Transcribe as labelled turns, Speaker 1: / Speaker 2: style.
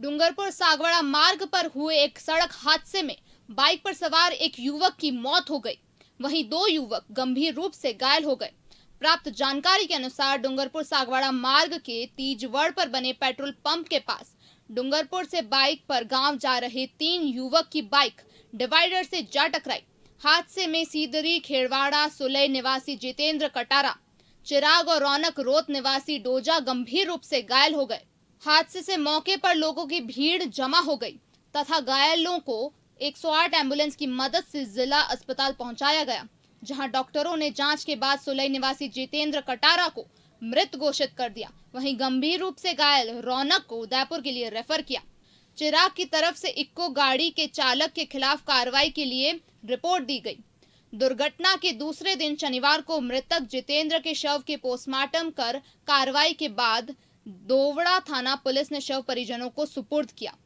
Speaker 1: डूंगरपुर सागवाड़ा मार्ग पर हुए एक सड़क हादसे में बाइक पर सवार एक युवक की मौत हो गई वहीं दो युवक गंभीर रूप से घायल हो गए प्राप्त जानकारी के अनुसार डूंगरपुर सागवाड़ा मार्ग के तीजवड़ पर बने पेट्रोल पंप के पास डूंगरपुर से बाइक पर गांव जा रहे तीन युवक की बाइक डिवाइडर से जा टकराई हादसे में सीदरी खेड़वाड़ा सुलई निवासी जितेंद्र कटारा चिराग और रौनक रोत निवासी डोजा गंभीर रूप से घायल हो गए हादसे से मौके पर लोगों की भीड़ जमा हो गई तथा घायलों को 108 एम्बुलेंस की मदद से जिला अस्पताल पहुंचाया गया जहां डॉक्टरों ने जांच के बाद सुलई निवासी जितेंद्र कटारा को मृत घोषित कर दिया वहीं गंभीर रूप से घायल रौनक को उदयपुर के लिए रेफर किया चिराग की तरफ से इक्को गाड़ी के चालक के खिलाफ कार्रवाई के लिए रिपोर्ट दी गई दुर्घटना के दूसरे दिन शनिवार को मृतक जितेंद्र के शव के पोस्टमार्टम कर कार्रवाई के बाद दोवड़ा थाना पुलिस ने शव परिजनों को सुपुर्द किया